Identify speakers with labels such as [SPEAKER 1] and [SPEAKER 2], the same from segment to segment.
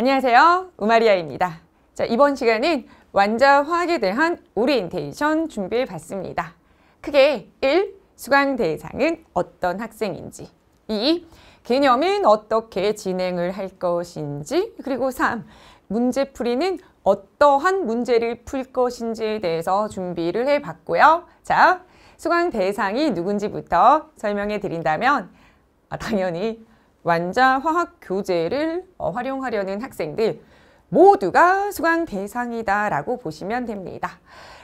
[SPEAKER 1] 안녕하세요. 우마리아입니다. 자, 이번 시간은 완자화학에 대한 오리엔테이션 준비해 봤습니다. 크게 1. 수강 대상은 어떤 학생인지 2. 개념은 어떻게 진행을 할 것인지 그리고 3. 문제풀이는 어떠한 문제를 풀 것인지에 대해서 준비를 해봤고요. 자, 수강 대상이 누군지부터 설명해 드린다면 아, 당연히 완자 화학 교재를 어, 활용하려는 학생들 모두가 수강 대상이다라고 보시면 됩니다.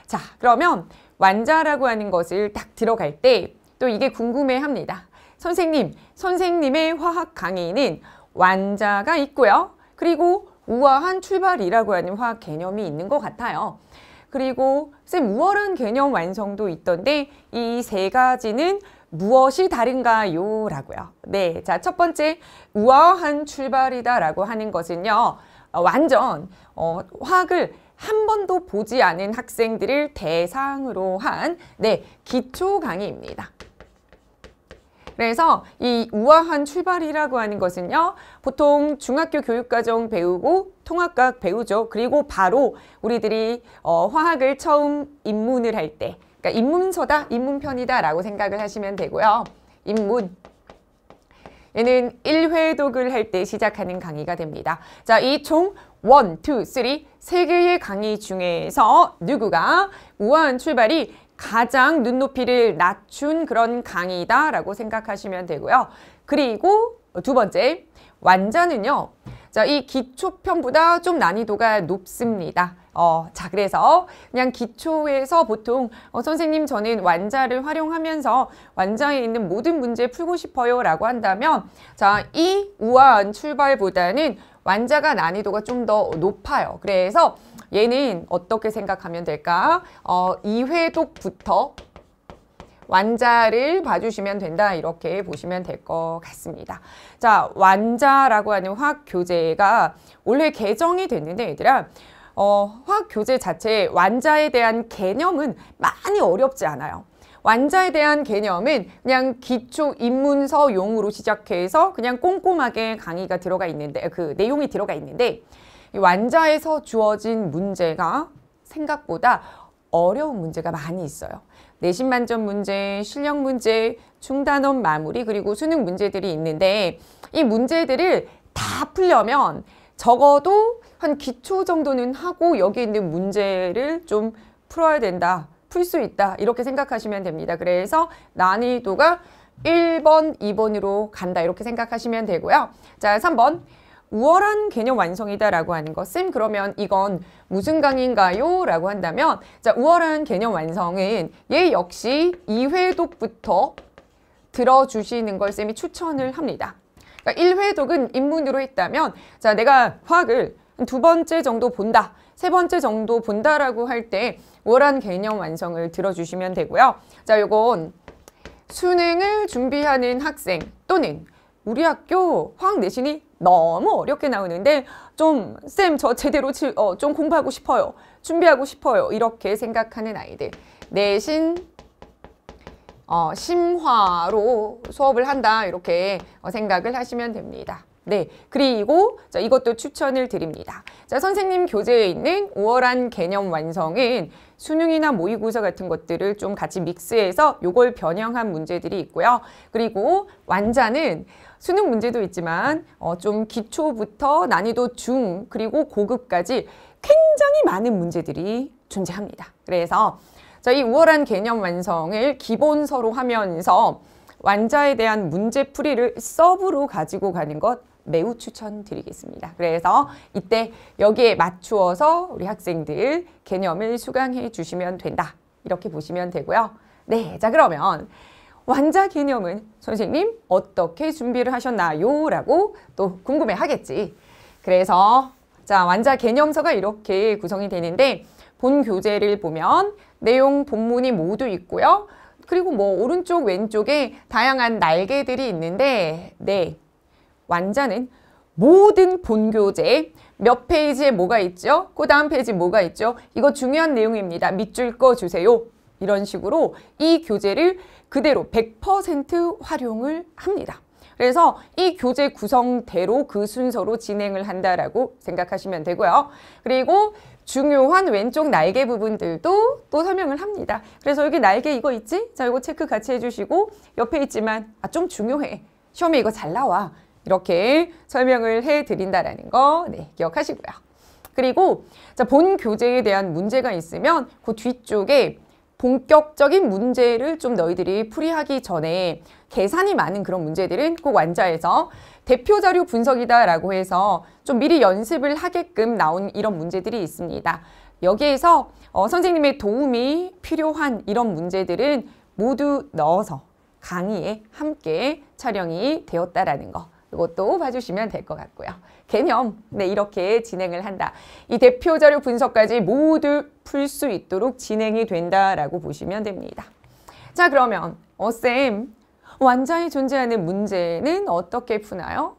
[SPEAKER 1] 자, 그러면 완자라고 하는 것을 딱 들어갈 때 또 이게 궁금해 합니다. 선생님, 선생님의 화학 강의는 완자가 있고요. 그리고 우아한 출발이라고 하는 화학 개념이 있는 것 같아요. 그리고 쌤 우월한 개념 완성도 있던데 이 세 가지는 무엇이 다른가요? 라고요. 네, 자, 첫 번째 우아한 출발이다 라고 하는 것은요. 어, 완전 어, 화학을 한 번도 보지 않은 학생들을 대상으로 한 네, 기초 강의입니다. 그래서 이 우아한 출발이라고 하는 것은요. 보통 중학교 교육과정 배우고 통합과학 배우죠. 그리고 바로 우리들이 어, 화학을 처음 입문을 할때 그러니까 인문서다, 인문편이다라고 생각을 하시면 되고요. 인문. 얘는 1회 독을 할 때 시작하는 강의가 됩니다. 자, 이 총 1, 2, 3, 세 개의 강의 중에서 누구가 우아한 출발이 가장 눈높이를 낮춘 그런 강의다라고 생각하시면 되고요. 그리고 두 번째, 완자는요. 자, 이 기초편보다 좀 난이도가 높습니다. 어, 자 그래서 그냥 기초에서 보통 어, 선생님 저는 완자를 활용하면서 완자에 있는 모든 문제 풀고 싶어요 라고 한다면 자 이 우아한 출발보다는 완자가 난이도가 좀 더 높아요. 그래서 얘는 어떻게 생각하면 될까? 어, 2회독부터 완자를 봐주시면 된다 이렇게 보시면 될 것 같습니다. 자 완자라고 하는 화학 교재가 원래 개정이 됐는데 얘들아 어, 화학 교재 자체에 완자에 대한 개념은 많이 어렵지 않아요. 완자에 대한 개념은 그냥 기초 입문서 용으로 시작해서 그냥 꼼꼼하게 강의가 들어가 있는데 그 내용이 들어가 있는데 이 완자에서 주어진 문제가 생각보다 어려운 문제가 많이 있어요. 내신 만점 문제, 실력 문제, 중단원 마무리 그리고 수능 문제들이 있는데 이 문제들을 다 풀려면 적어도 한 기초 정도는 하고 여기 있는 문제를 좀 풀어야 된다. 풀 수 있다. 이렇게 생각하시면 됩니다. 그래서 난이도가 1번, 2번으로 간다. 이렇게 생각하시면 되고요. 자, 3번. 우월한 개념 완성이다라고 하는 것은 그러면 이건 무슨 강인가요? 의 라고 한다면 자 우월한 개념 완성은 얘 역시 2회독부터 들어주시는 걸 쌤이 추천을 합니다. 그러니까 1회독은 입문으로 했다면 자 내가 화학을 두 번째 정도 본다. 세 번째 정도 본다라고 할때 월한 개념 완성을 들어주시면 되고요. 자, 요건 수능을 준비하는 학생 또는 우리 학교 화학 내신이 너무 어렵게 나오는데 좀 쌤 저 제대로 칠, 어, 좀 공부하고 싶어요. 준비하고 싶어요. 이렇게 생각하는 아이들. 내신 어, 심화로 수업을 한다 이렇게 어, 생각을 하시면 됩니다. 네, 그리고 자, 이것도 추천을 드립니다. 자, 선생님 교재에 있는 우월한 개념 완성은 수능이나 모의고사 같은 것들을 좀 같이 믹스해서 요걸 변형한 문제들이 있고요. 그리고 완자는 수능 문제도 있지만 어, 좀 기초부터 난이도 중 그리고 고급까지 굉장히 많은 문제들이 존재합니다. 그래서 자, 이 우월한 개념 완성을 기본서로 하면서 완자에 대한 문제풀이를 서브로 가지고 가는 것 매우 추천드리겠습니다. 그래서 이때 여기에 맞추어서 우리 학생들 개념을 수강해 주시면 된다. 이렇게 보시면 되고요. 네, 자 그러면 완자 개념은 선생님 어떻게 준비를 하셨나요? 라고 또 궁금해 하겠지. 그래서 자 완자 개념서가 이렇게 구성이 되는데 본 교재를 보면 내용 본문이 모두 있고요. 그리고 뭐 오른쪽 왼쪽에 다양한 날개들이 있는데 네, 완자는 모든 본교재 몇 페이지에 뭐가 있죠? 그 다음 페이지 에 뭐가 있죠? 이거 중요한 내용입니다. 밑줄 꺼주세요. 이런 식으로 이 교재를 그대로 100% 활용을 합니다. 그래서 이 교재 구성대로 그 순서로 진행을 한다라고 생각하시면 되고요. 그리고 중요한 왼쪽 날개 부분들도 또 설명을 합니다. 그래서 여기 날개 이거 있지? 자, 이거 체크 같이 해주시고 옆에 있지만 아, 좀 중요해. 시험에 이거 잘 나와. 이렇게 설명을 해드린다라는 거 네, 기억하시고요. 그리고 자, 본 교재에 대한 문제가 있으면 그 뒤쪽에 본격적인 문제를 좀 너희들이 풀이하기 전에 계산이 많은 그런 문제들은 꼭 완자에서 대표 자료 분석이다라고 해서 좀 미리 연습을 하게끔 나온 이런 문제들이 있습니다. 여기에서 어, 선생님의 도움이 필요한 이런 문제들은 모두 넣어서 강의에 함께 촬영이 되었다라는 거 이것도 봐주시면 될 것 같고요. 개념 네 이렇게 진행을 한다. 이 대표 자료 분석까지 모두 풀 수 있도록 진행이 된다라고 보시면 됩니다. 자 그러면 어쌤 완전히 존재하는 문제는 어떻게 푸나요?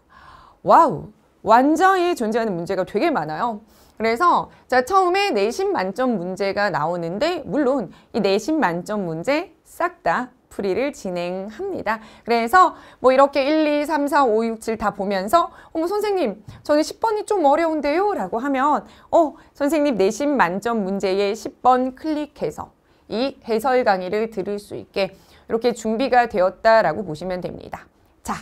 [SPEAKER 1] 와우! 완전히 존재하는 문제가 되게 많아요. 그래서 자 처음에 내신 만점 문제가 나오는데 물론 이 내신 만점 문제 싹다 풀이를 진행합니다. 그래서 뭐 이렇게 1, 2, 3, 4, 5, 6, 7 다 보면서 어머 선생님 저는 10번이 좀 어려운데요 라고 하면 어 선생님 내신 만점 문제에 10번 클릭해서 이 해설 강의를 들을 수 있게 이렇게 준비가 되었다라고 보시면 됩니다. 자,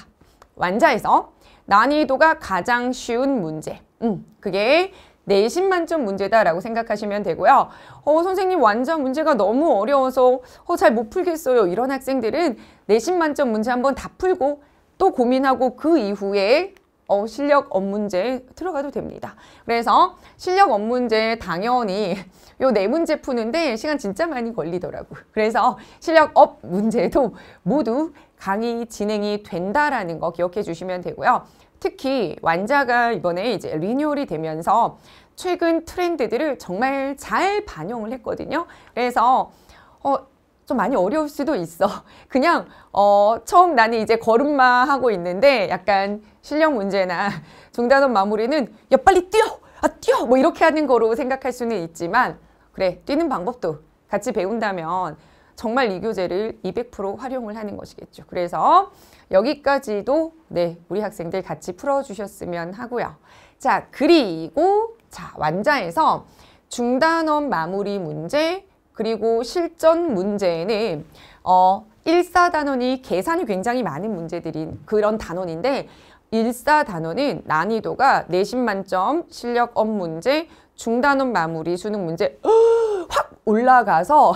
[SPEAKER 1] 완자에서 난이도가 가장 쉬운 문제. 음, 그게 내신만 네, 좀 문제다라고 생각하시면 되고요. 어, 선생님 완전 문제가 너무 어려워서 어, 잘 못 풀겠어요. 이런 학생들은 내신 만점 문제 한번 다 풀고 또 고민하고 그 이후에 어, 실력 업문제 들어가도 됩니다. 그래서 실력 업문제 당연히 요 네 문제 푸는데 시간 진짜 많이 걸리더라고. 요 그래서 실력 업 문제도 모두 강의 진행이 된다라는 거 기억해 주시면 되고요. 특히 완자가 이번에 이제 리뉴얼이 되면서 최근 트렌드들을 정말 잘 반영을 했거든요. 그래서 어, 좀 많이 어려울 수도 있어. 그냥 어, 처음 나는 이제 걸음마 하고 있는데 약간 실력 문제나 중단원 마무리는 야 빨리 뛰어! 아 뛰어! 뭐 이렇게 하는 거로 생각할 수는 있지만 그래 뛰는 방법도 같이 배운다면 정말 이 교재를 200% 활용을 하는 것이겠죠. 그래서 여기까지도 네 우리 학생들 같이 풀어주셨으면 하고요. 자 그리고 자 완자에서 중단원 마무리 문제 그리고 실전 문제는 어, 1사단원이 계산이 굉장히 많은 문제들인 그런 단원인데 1사단원은 난이도가 내신 만점, 실력 업 문제, 중단원 마무리 수능 문제 확 올라가서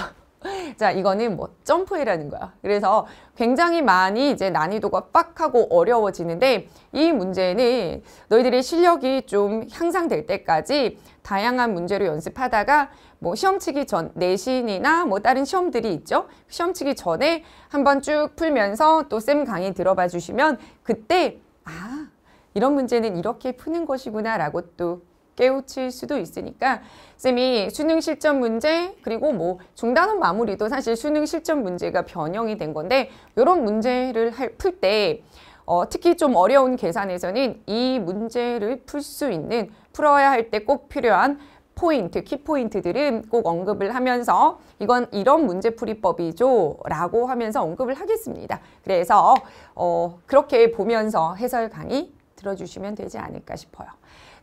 [SPEAKER 1] 자, 이거는 뭐 점프해라는 거야. 그래서 굉장히 많이 이제 난이도가 빡 하고 어려워지는데 이 문제는 너희들의 실력이 좀 향상될 때까지 다양한 문제로 연습하다가 뭐 시험 치기 전 내신이나 뭐 다른 시험들이 있죠. 시험 치기 전에 한번 쭉 풀면서 또 쌤 강의 들어봐 주시면 그때 아 이런 문제는 이렇게 푸는 것이구나 라고 또 깨우칠 수도 있으니까 쌤이 수능 실전 문제 그리고 뭐 중단원 마무리도 사실 수능 실전 문제가 변형이 된 건데 이런 문제를 풀때 어, 특히 좀 어려운 계산에서는 이 문제를 풀 수 있는 풀어야 할 때 꼭 필요한 포인트, 키포인트들은 꼭 언급을 하면서 이건 이런 문제풀이법이죠 라고 하면서 언급을 하겠습니다. 그래서 어, 그렇게 보면서 해설 강의 들어주시면 되지 않을까 싶어요.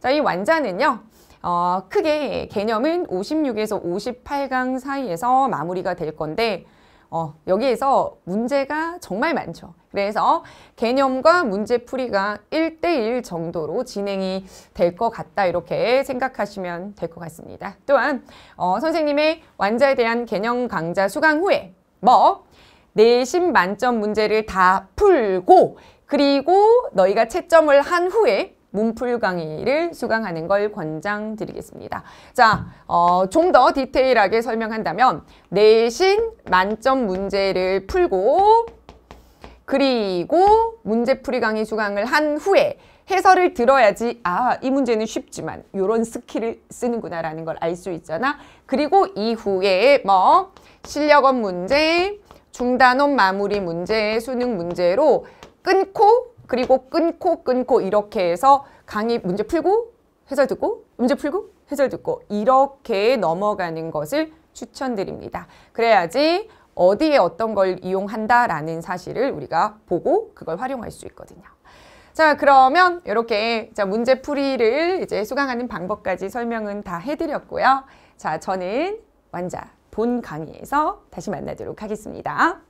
[SPEAKER 1] 자, 이 완자는요. 어, 크게 개념은 56에서 58강 사이에서 마무리가 될 건데 어, 여기에서 문제가 정말 많죠. 그래서 개념과 문제풀이가 1대1 정도로 진행이 될 것 같다 이렇게 생각하시면 될 것 같습니다. 또한 어, 선생님의 완자에 대한 개념 강좌 수강 후에 뭐 내신 만점 문제를 다 풀고 그리고 너희가 채점을 한 후에 문풀 강의를 수강하는 걸 권장드리겠습니다. 자, 어, 좀 더 디테일하게 설명한다면 내신 만점 문제를 풀고 그리고 문제풀이 강의 수강을 한 후에 해설을 들어야지 아 이 문제는 쉽지만 요런 스킬을 쓰는구나 라는 걸 알 수 있잖아 그리고 이후에 뭐 실력원 문제 중단원 마무리 문제 수능 문제로 끊고 그리고 끊고 끊고 이렇게 해서 강의 문제 풀고 해설 듣고 문제 풀고 해설 듣고 이렇게 넘어가는 것을 추천드립니다. 그래야지 어디에 어떤 걸 이용한다라는 사실을 우리가 보고 그걸 활용할 수 있거든요. 자 그러면 이렇게 자 문제풀이를 이제 수강하는 방법까지 설명은 다 해드렸고요. 자 저는 완자 본 강의에서 다시 만나도록 하겠습니다.